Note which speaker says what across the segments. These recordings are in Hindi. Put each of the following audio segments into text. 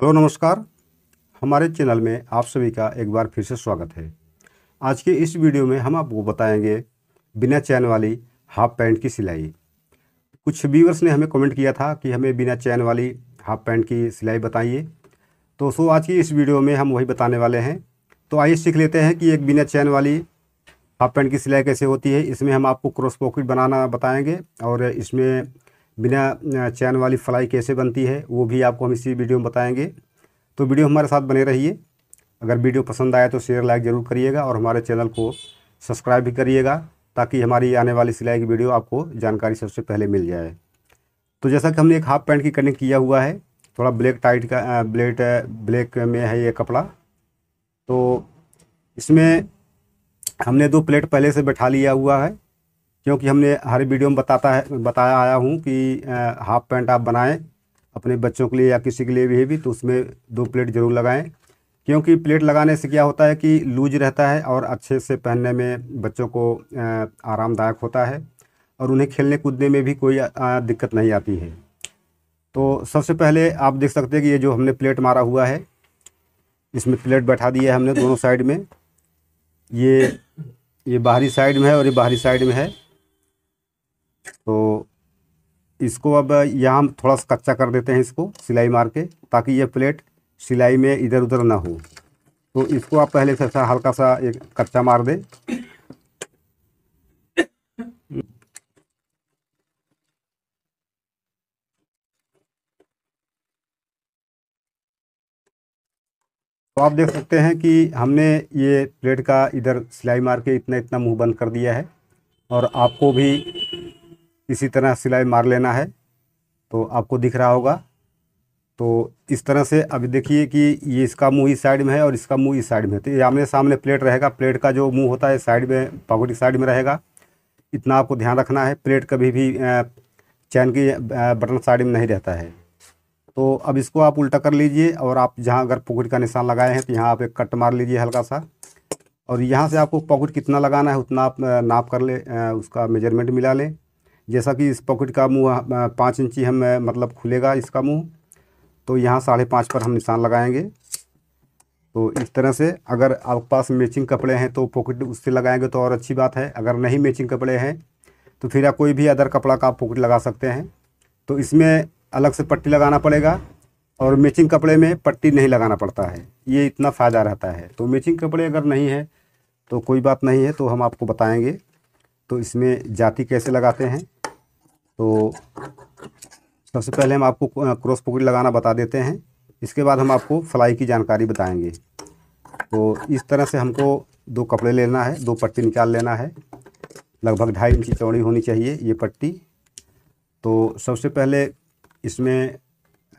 Speaker 1: हेलो नमस्कार हमारे चैनल में आप सभी का एक बार फिर से स्वागत है आज के इस वीडियो में हम आपको बताएंगे बिना चैन वाली हाफ पैंट की सिलाई कुछ व्यूवर्स ने हमें कमेंट किया था कि हमें बिना चैन वाली हाफ पैंट की सिलाई बताइए तो सो आज की इस वीडियो में हम वही बताने वाले हैं तो आइए सीख लेते हैं कि एक बिना चैन वाली हाफ पैंट की सिलाई कैसे होती है इसमें हम आपको क्रॉस पॉकेट बनाना बताएँगे और इसमें बिना चैन वाली फ्लाई कैसे बनती है वो भी आपको हम इसी वीडियो में बताएंगे तो वीडियो हमारे साथ बने रहिए अगर वीडियो पसंद आए तो शेयर लाइक ज़रूर करिएगा और हमारे चैनल को सब्सक्राइब भी करिएगा ताकि हमारी आने वाली सिलाई की वीडियो आपको जानकारी सबसे पहले मिल जाए तो जैसा कि हमने एक हाफ़ पैंट की कटिंग किया हुआ है थोड़ा ब्लैक टाइट का ब्लेट ब्लैक में है ये कपड़ा तो इसमें हमने दो प्लेट पहले से बैठा लिया हुआ है क्योंकि हमने हर वीडियो में बताता है बताया आया हूँ कि हाफ़ पैंट आप बनाएं अपने बच्चों के लिए या किसी के लिए भी, भी तो उसमें दो प्लेट ज़रूर लगाएं क्योंकि प्लेट लगाने से क्या होता है कि लूज रहता है और अच्छे से पहनने में बच्चों को आरामदायक होता है और उन्हें खेलने कूदने में भी कोई दिक्कत नहीं आती है तो सबसे पहले आप देख सकते हैं कि ये जो हमने प्लेट मारा हुआ है इसमें प्लेट बैठा दिया है हमने दोनों साइड में ये ये बाहरी साइड में है और ये बाहरी साइड में है तो इसको अब यहाँ हम थोड़ा सा कच्चा कर देते हैं इसको सिलाई मार के ताकि ये प्लेट सिलाई में इधर उधर ना हो तो इसको आप पहले से ऐसा अच्छा हल्का सा एक कच्चा मार दें तो आप देख सकते हैं कि हमने ये प्लेट का इधर सिलाई मार के इतना इतना मुंह बंद कर दिया है और आपको भी इसी तरह सिलाई मार लेना है तो आपको दिख रहा होगा तो इस तरह से अभी देखिए कि ये इसका मुंह इस साइड में है और इसका मुंह इस साइड में है तो ये आमने सामने प्लेट रहेगा प्लेट का जो मुंह होता है साइड में पॉकेट की साइड में रहेगा इतना आपको ध्यान रखना है प्लेट कभी भी चैन की बटन साइड में नहीं रहता है तो अब इसको आप उल्टा कर लीजिए और आप जहाँ अगर पॉकेट का निशान लगाए हैं तो यहाँ आप एक कट मार लीजिए हल्का सा और यहाँ से आपको पॉकेट कितना लगाना है उतना आप नाप कर ले उसका मेजरमेंट मिला लें जैसा कि इस पॉकेट का मुंह पाँच इंची हम मतलब खुलेगा इसका मुंह तो यहाँ साढ़े पाँच पर हम निशान लगाएंगे तो इस तरह से अगर आपके पास मैचिंग कपड़े हैं तो पॉकेट उससे लगाएंगे तो और अच्छी बात है अगर नहीं मैचिंग कपड़े हैं तो फिर आप कोई भी अदर कपड़ा का आप पॉकेट लगा सकते हैं तो इसमें अलग से पट्टी लगाना पड़ेगा और मैचिंग कपड़े में पट्टी नहीं लगाना पड़ता है ये इतना फ़ायदा रहता है तो मैचिंग कपड़े अगर नहीं है तो कोई बात नहीं है तो हम आपको बताएंगे तो इसमें जाति कैसे लगाते हैं तो सबसे पहले हम आपको क्रॉस पॉकेट लगाना बता देते हैं इसके बाद हम आपको फ्लाई की जानकारी बताएंगे तो इस तरह से हमको दो कपड़े लेना है दो पट्टी निकाल लेना है लगभग ढाई की चौड़ी होनी चाहिए ये पट्टी तो सबसे पहले इसमें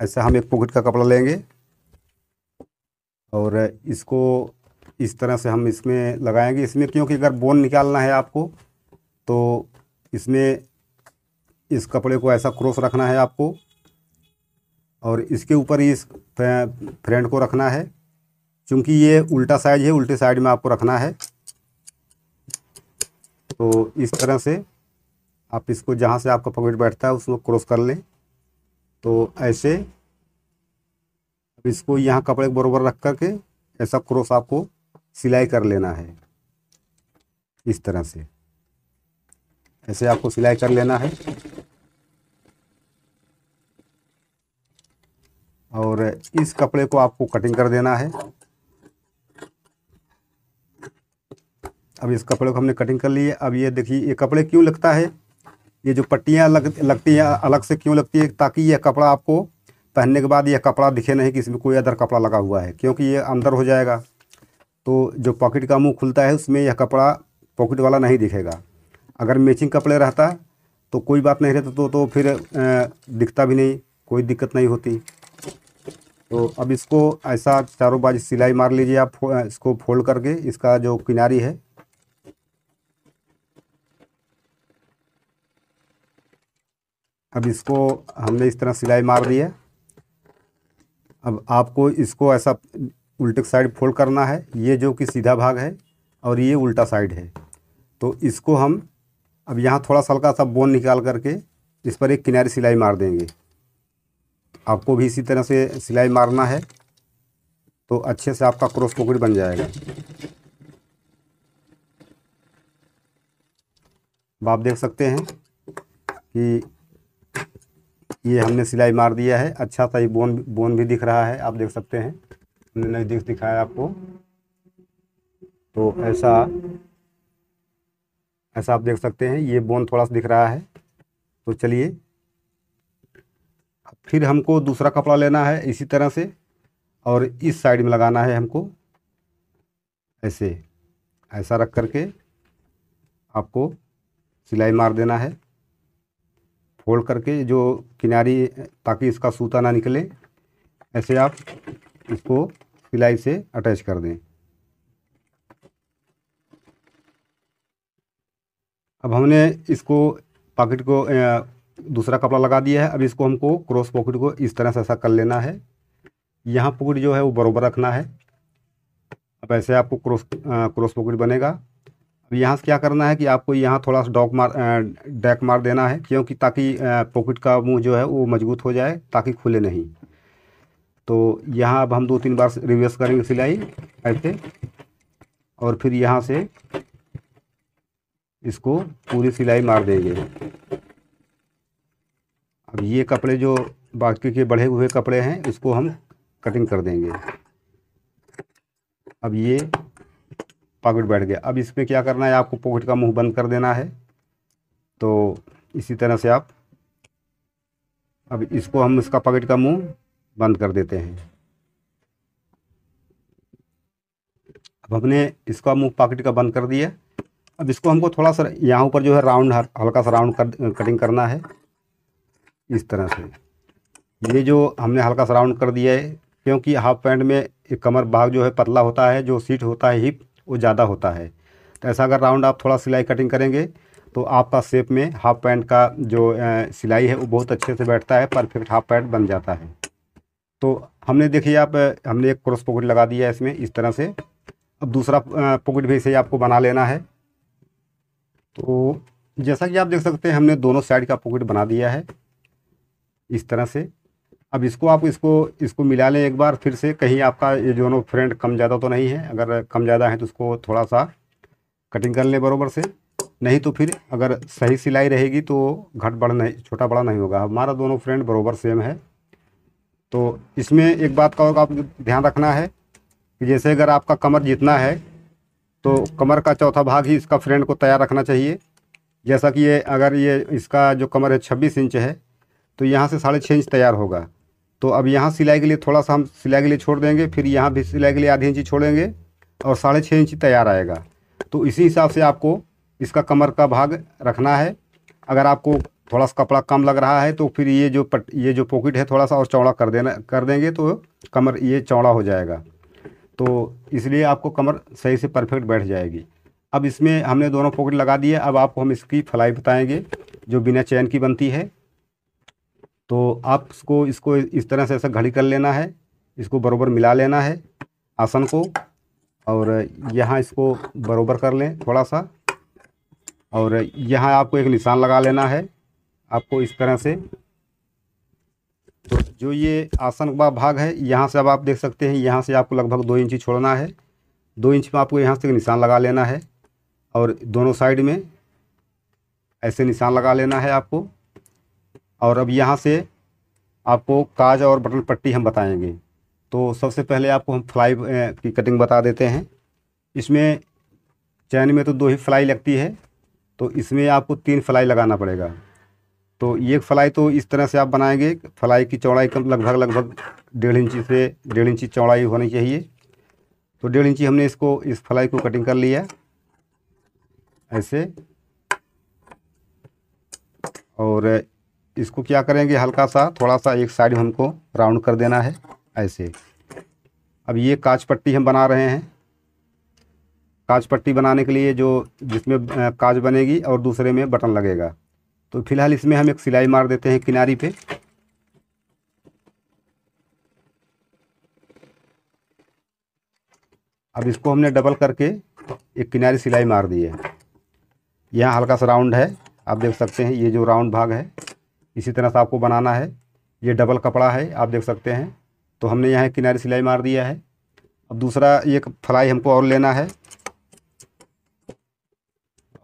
Speaker 1: ऐसा हम एक पॉकेट का कपड़ा लेंगे और इसको इस तरह से हम इसमें लगाएंगे इसमें क्योंकि अगर बोन निकालना है आपको तो इसमें इस कपड़े को ऐसा क्रॉस रखना है आपको और इसके ऊपर इस फ्रेंड को रखना है क्योंकि ये उल्टा साइज है उल्टे साइड में आपको रखना है तो इस तरह से आप इसको जहाँ से आपका पॉकेट बैठता है उसको क्रॉस कर लें तो ऐसे इसको यहाँ कपड़े बरोबर रख कर के ऐसा क्रॉस आपको सिलाई कर लेना है इस तरह से ऐसे आपको सिलाई कर लेना है और इस कपड़े को आपको कटिंग कर देना है अब इस कपड़े को हमने कटिंग कर ली है अब ये देखिए ये कपड़े क्यों लगता है ये जो पट्टियाँ लग लगती हैं अलग से क्यों लगती है ताकि यह कपड़ा आपको पहनने के बाद यह कपड़ा दिखे नहीं कि इसमें कोई अदर कपड़ा लगा हुआ है क्योंकि ये अंदर हो जाएगा तो जो पॉकेट का मुंह खुलता है उसमें यह कपड़ा पॉकेट वाला नहीं दिखेगा अगर मैचिंग कपड़े रहता तो कोई बात नहीं रहता तो, तो फिर दिखता भी नहीं कोई दिक्कत नहीं होती तो अब इसको ऐसा चारों बाजू सिलाई मार लीजिए आप इसको फोल्ड करके इसका जो किनारी है अब इसको हमने इस तरह सिलाई मार दिया अब आपको इसको ऐसा उल्टे साइड फोल्ड करना है ये जो कि सीधा भाग है और ये उल्टा साइड है तो इसको हम अब यहाँ थोड़ा सा हल्का सा बोन निकाल करके इस पर एक किनारी सिलाई मार देंगे आपको भी इसी तरह से सिलाई मारना है तो अच्छे से आपका क्रॉस पॉकेट बन जाएगा आप देख सकते हैं कि ये हमने सिलाई मार दिया है अच्छा सा ये बोन बोन भी दिख रहा है आप देख सकते हैं हमने नज़दीक दिखाया आपको तो ऐसा ऐसा आप देख सकते हैं ये बोन थोड़ा सा दिख रहा है तो चलिए फिर हमको दूसरा कपड़ा लेना है इसी तरह से और इस साइड में लगाना है हमको ऐसे ऐसा रख करके आपको सिलाई मार देना है फोल्ड करके जो किनारी ताकि इसका सूता ना निकले ऐसे आप इसको सिलाई से अटैच कर दें अब हमने इसको पॉकेट को दूसरा कपड़ा लगा दिया है अब इसको हमको क्रॉस पॉकेट को इस तरह से ऐसा कर लेना है यहाँ पॉकेट जो है वो बरोबर रखना है अब ऐसे आपको क्रॉस क्रॉस पॉकेट बनेगा अब यहाँ से क्या करना है कि आपको यहाँ थोड़ा सा डॉक मार डैक मार देना है क्योंकि ताकि पॉकेट का मुंह जो है वो मजबूत हो जाए ताकि खुले नहीं तो यहाँ अब हम दो तीन बार रिवर्स करेंगे सिलाई ऐसे और फिर यहाँ से इसको पूरी सिलाई मार देंगे अब ये कपड़े जो बाकी के बढ़े हुए कपड़े हैं इसको हम कटिंग कर देंगे अब ये पॉकेट बैठ गया अब इसमें क्या करना है आपको पॉकेट का मुंह बंद कर देना है तो इसी तरह से आप अब इसको हम इसका पॉकेट का मुंह बंद कर देते हैं अब हमने इसका मुंह पॉकेट का बंद कर दिया अब इसको हमको थोड़ा सा यहाँ पर जो है राउंड हल्का सा राउंड कर, कटिंग करना है इस तरह से ये जो हमने हल्का सा राउंड कर दिया है क्योंकि हाफ पैंट में कमर भाग जो है पतला होता है जो सीट होता है हिप वो ज़्यादा होता है तो ऐसा अगर राउंड आप थोड़ा सिलाई कटिंग करेंगे तो आपका सेप में हाफ पैंट का जो सिलाई है वो बहुत अच्छे से बैठता है परफेक्ट हाफ पैंट बन जाता है तो हमने देखिए आप हमने एक क्रॉस पॉकेट लगा दिया है इसमें इस तरह से अब दूसरा पॉकेट भी इसे आपको बना लेना है तो जैसा कि आप देख सकते हैं हमने दोनों साइड का पॉकेट बना दिया है इस तरह से अब इसको आप इसको इसको मिला लें एक बार फिर से कहीं आपका ये जो नो फ्रेंड कम ज़्यादा तो नहीं है अगर कम ज़्यादा है तो उसको थोड़ा सा कटिंग कर लें बरोबर से नहीं तो फिर अगर सही सिलाई रहेगी तो घट बढ़ नहीं छोटा बड़ा नहीं होगा हमारा दोनों फ्रेंड बरोबर सेम है तो इसमें एक बात का और आप ध्यान रखना है कि जैसे अगर आपका कमर जितना है तो कमर का चौथा भाग ही इसका फ्रेंड को तैयार रखना चाहिए जैसा कि ये अगर ये इसका जो कमर है छब्बीस इंच है तो यहाँ से साढ़े छः इंच तैयार होगा तो अब यहाँ सिलाई के लिए थोड़ा सा हम सिलाई के लिए छोड़ देंगे फिर यहाँ भी सिलाई के लिए आधी इंची छोड़ेंगे और साढ़े छः इंची तैयार आएगा तो इसी हिसाब से आपको इसका कमर का भाग रखना है अगर आपको थोड़ा सा कपड़ा कम लग रहा है तो फिर ये जो पट ये जो पॉकेट है थोड़ा सा और चौड़ा कर देना कर देंगे तो कमर ये चौड़ा हो जाएगा तो इसलिए आपको कमर सही से परफेक्ट बैठ जाएगी अब इसमें हमने दोनों पॉकेट लगा दिए अब आपको हम इसकी फ्लाई बताएँगे जो बिना चैन की बनती है तो आपको इसको इस तरह से ऐसा घड़ी कर लेना है इसको बरोबर मिला लेना है आसन को और यहाँ इसको बरोबर कर लें थोड़ा सा और यहाँ आपको एक निशान लगा लेना है आपको इस तरह से तो जो ये आसन का भाग है यहाँ से अब आप देख सकते हैं यहाँ से आपको लगभग दो इंची छोड़ना है दो इंच में आपको यहाँ से निशान लगा लेना है और दोनों साइड में ऐसे निशान लगा लेना है आपको और अब यहाँ से आपको काज और बटन पट्टी हम बताएंगे तो सबसे पहले आपको हम फ्लाई की कटिंग बता देते हैं इसमें चैन में तो दो ही फ्लाई लगती है तो इसमें आपको तीन फ्लाई लगाना पड़ेगा तो ये फ्लाई तो इस तरह से आप बनाएंगे फ्लाई की चौड़ाई कम लगभग लगभग डेढ़ इंची से डेढ़ इंची चौड़ाई होनी चाहिए तो डेढ़ इंची हमने इसको इस फ्लाई को कटिंग कर लिया ऐसे और इसको क्या करेंगे हल्का सा थोड़ा सा एक साइड में हमको राउंड कर देना है ऐसे अब ये काच पट्टी हम बना रहे हैं काच पट्टी बनाने के लिए जो जिसमें काज बनेगी और दूसरे में बटन लगेगा तो फिलहाल इसमें हम एक सिलाई मार देते हैं किनारी पे अब इसको हमने डबल करके एक किनारी सिलाई मार दी है यहाँ हल्का सा राउंड है आप देख सकते हैं ये जो राउंड भाग है इसी तरह से आपको बनाना है ये डबल कपड़ा है आप देख सकते हैं तो हमने यहाँ किनारे सिलाई मार दिया है अब दूसरा एक फ्लाई हमको और लेना है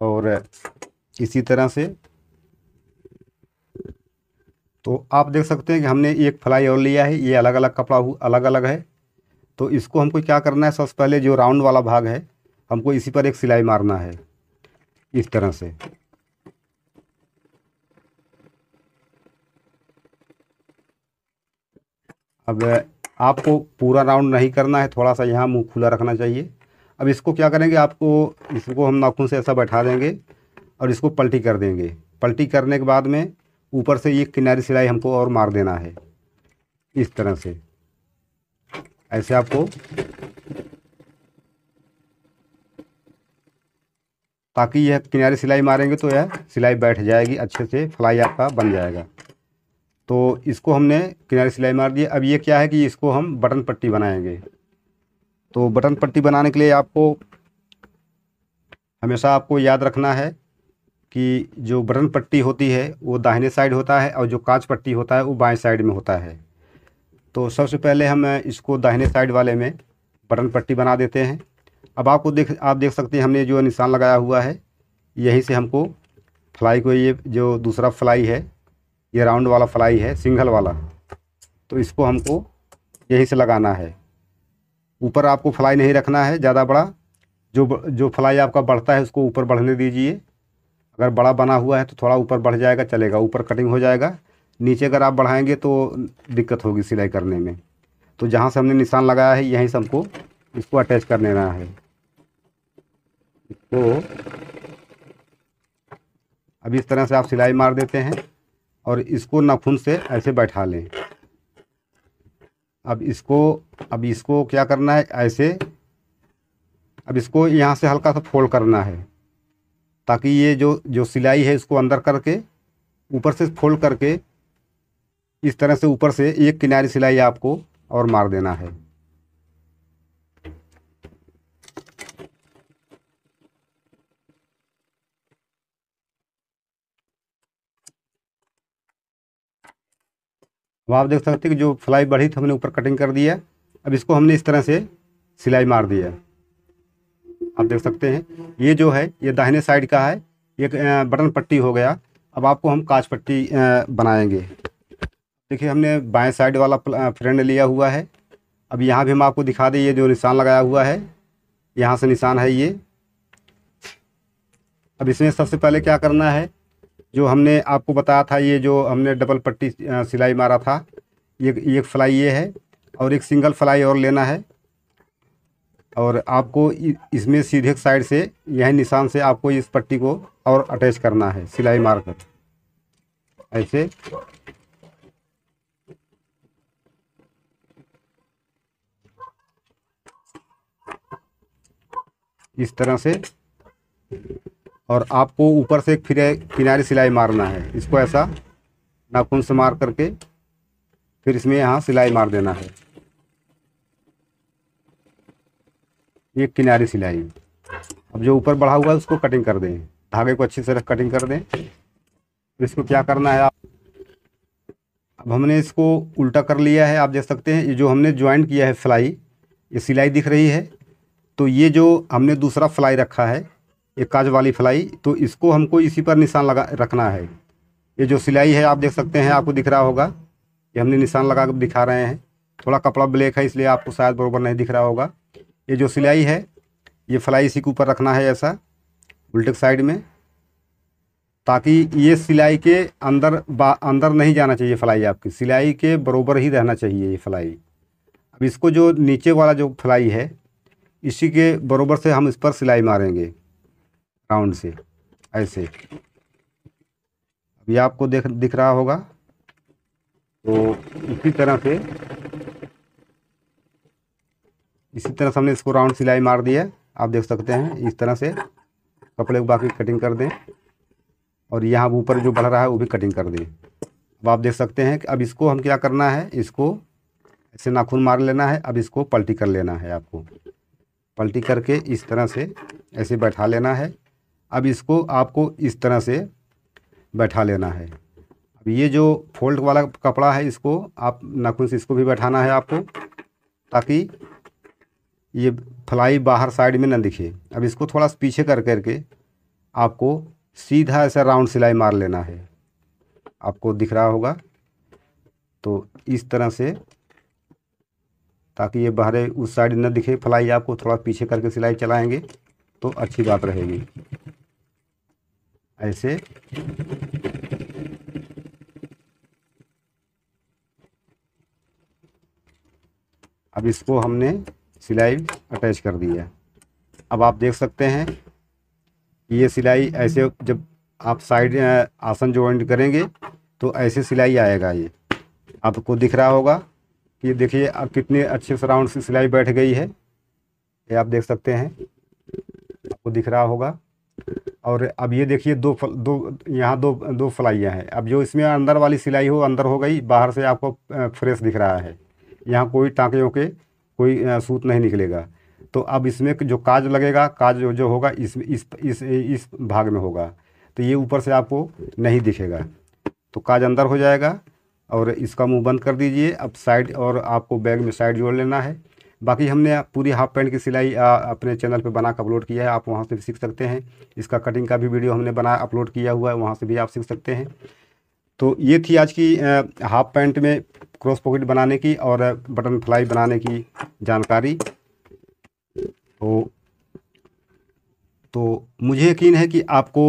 Speaker 1: और इसी तरह से तो आप देख सकते हैं कि हमने एक फ्लाई और लिया है ये अलग अलग कपड़ा अलग अलग है तो इसको हमको क्या करना है सबसे पहले जो राउंड वाला भाग है हमको इसी पर एक सिलाई मारना है इस तरह से अब आपको पूरा राउंड नहीं करना है थोड़ा सा यहाँ मुंह खुला रखना चाहिए अब इसको क्या करेंगे आपको इसको हम नाखून से ऐसा बैठा देंगे और इसको पलटी कर देंगे पलटी करने के बाद में ऊपर से ये किनारी सिलाई हमको और मार देना है इस तरह से ऐसे आपको ताकि यह किनारी सिलाई मारेंगे तो यह सिलाई बैठ जाएगी अच्छे से फ्लाई आपका बन जाएगा तो इसको हमने किनारे सिलाई मार दी अब ये क्या है कि इसको हम बटन पट्टी बनाएंगे तो बटन पट्टी बनाने के लिए आपको हमेशा आपको याद रखना है कि जो बटन पट्टी होती है वो दाहिने साइड होता है और जो कांच पट्टी होता है वो बाएं साइड में होता है तो सबसे पहले हम इसको दाहिने साइड वाले में बटन पट्टी बना देते हैं अब आपको देख आप देख सकते हैं हमने जो निशान लगाया हुआ है यहीं से हमको फ्लाई को ये जो दूसरा फ्लाई है ये राउंड वाला फ्लाई है सिंगल वाला तो इसको हमको यहीं से लगाना है ऊपर आपको फ्लाई नहीं रखना है ज़्यादा बड़ा जो जो फ्लाई आपका बढ़ता है उसको ऊपर बढ़ने दीजिए अगर बड़ा बना हुआ है तो थोड़ा ऊपर बढ़ जाएगा चलेगा ऊपर कटिंग हो जाएगा नीचे अगर आप बढ़ाएंगे तो दिक्कत होगी सिलाई करने में तो जहाँ से हमने निशान लगाया है यहीं से हमको इसको अटैच कर लेना है इसको तो अब इस तरह से आप सिलाई मार देते हैं और इसको नाखून से ऐसे बैठा लें अब इसको अब इसको क्या करना है ऐसे अब इसको यहाँ से हल्का सा फोल्ड करना है ताकि ये जो जो सिलाई है इसको अंदर करके ऊपर से फोल्ड करके इस तरह से ऊपर से एक किनारी सिलाई आपको और मार देना है वहाँ आप देख सकते हैं कि जो फ्लाई बढ़ी थी हमने ऊपर कटिंग कर दिया अब इसको हमने इस तरह से सिलाई मार दिया आप देख सकते हैं ये जो है ये दाहिने साइड का है ये बटन पट्टी हो गया अब आपको हम कांच पट्टी बनाएंगे देखिए हमने बाएं साइड वाला फ्रेंड लिया हुआ है अब यहाँ भी हम आपको दिखा दें ये जो निशान लगाया हुआ है यहाँ से निशान है ये अब इसमें सबसे पहले क्या करना है जो हमने आपको बताया था ये जो हमने डबल पट्टी सिलाई मारा था ये एक फ्लाई ये है और एक सिंगल फ्लाई और लेना है और आपको इसमें सीधे साइड से यह निशान से आपको इस पट्टी को और अटैच करना है सिलाई मारकर ऐसे इस तरह से और आपको ऊपर से एक फिर किनारी सिलाई मारना है इसको ऐसा नाखून से मार करके फिर इसमें यहाँ सिलाई मार देना है ये किनारी सिलाई अब जो ऊपर बढ़ा हुआ है उसको कटिंग कर दें धागे को अच्छी तरह कटिंग कर दें फिर इसको क्या करना है आप अब हमने इसको उल्टा कर लिया है आप देख सकते हैं ये जो हमने ज्वाइंट किया है फ्लाई ये सिलाई दिख रही है तो ये जो हमने दूसरा फ्लाई रखा है एक काज वाली फ्लाई तो इसको हमको इसी पर निशान लगा रखना है ये जो सिलाई है आप देख सकते हैं आपको दिख रहा होगा ये हमने निशान लगा कर दिखा रहे हैं थोड़ा कपड़ा ब्लैक है इसलिए आपको शायद बरोबर नहीं दिख रहा होगा ये जो सिलाई है ये फ्लाई इसी के ऊपर रखना है ऐसा उल्टे साइड में ताकि ये सिलाई के अंदर अंदर नहीं जाना चाहिए फ्लाई आपकी सिलाई के बरोबर ही रहना चाहिए ये फ्लाई अब इसको जो नीचे वाला जो फ्लाई है इसी के बरोबर से हम इस पर सिलाई मारेंगे राउंड से ऐसे अभी आपको देख दिख रहा होगा तो इसी तरह से इसी तरह से हमने इसको राउंड सिलाई मार दी है आप देख सकते हैं इस तरह से कपड़े को बाकी कटिंग कर दें और यहाँ ऊपर जो बढ़ रहा है वो भी कटिंग कर दें अब आप देख सकते हैं कि अब इसको हम क्या करना है इसको ऐसे नाखून मार लेना है अब इसको पलटी कर लेना है आपको पलटी करके इस तरह से ऐसे बैठा लेना है अब इसको आपको इस तरह से बैठा लेना है अब ये जो फोल्ड वाला कपड़ा है इसको आप नाखून से इसको भी बैठाना है आपको ताकि ये फ्लाई बाहर साइड में ना दिखे अब इसको थोड़ा सा पीछे कर करके आपको सीधा ऐसा राउंड सिलाई मार लेना है आपको दिख रहा होगा तो इस तरह से ताकि ये बाहर उस साइड न दिखे फ्लाई आपको थोड़ा पीछे करके सिलाई चलाएंगे तो अच्छी बात रहेगी ऐसे अब इसको हमने सिलाई अटैच कर दी है अब आप देख सकते हैं कि ये सिलाई ऐसे जब आप साइड आसन ज्वाइंट करेंगे तो ऐसे सिलाई आएगा ये आपको दिख रहा होगा कि देखिए अब कितने अच्छे सराउंड से सिलाई बैठ गई है ये आप देख सकते हैं आपको दिख रहा होगा और अब ये देखिए दो फल दो यहाँ दो दो फ्लाइयाँ हैं अब जो इसमें अंदर वाली सिलाई हो अंदर हो गई बाहर से आपको फ्रेश दिख रहा है यहाँ कोई टाँके के कोई सूत नहीं निकलेगा तो अब इसमें जो काज लगेगा काज जो जो होगा इस इस इस इस भाग में होगा तो ये ऊपर से आपको नहीं दिखेगा तो काज अंदर हो जाएगा और इसका मुँह बंद कर दीजिए अब साइड और आपको बैग में साइड जोड़ लेना है बाकी हमने पूरी हाफ पैंट की सिलाई अपने चैनल पे बना अपलोड किया है आप वहाँ से भी सीख सकते हैं इसका कटिंग का भी वीडियो हमने बना अपलोड किया हुआ है वहाँ से भी आप सीख सकते हैं तो ये थी आज की हाफ पैंट में क्रॉस पॉकेट बनाने की और बटन फ्लाई बनाने की जानकारी तो तो मुझे यकीन है कि आपको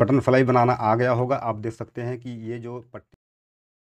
Speaker 1: बटन फ्लाई बनाना आ गया होगा आप देख सकते हैं कि ये जो पट्टी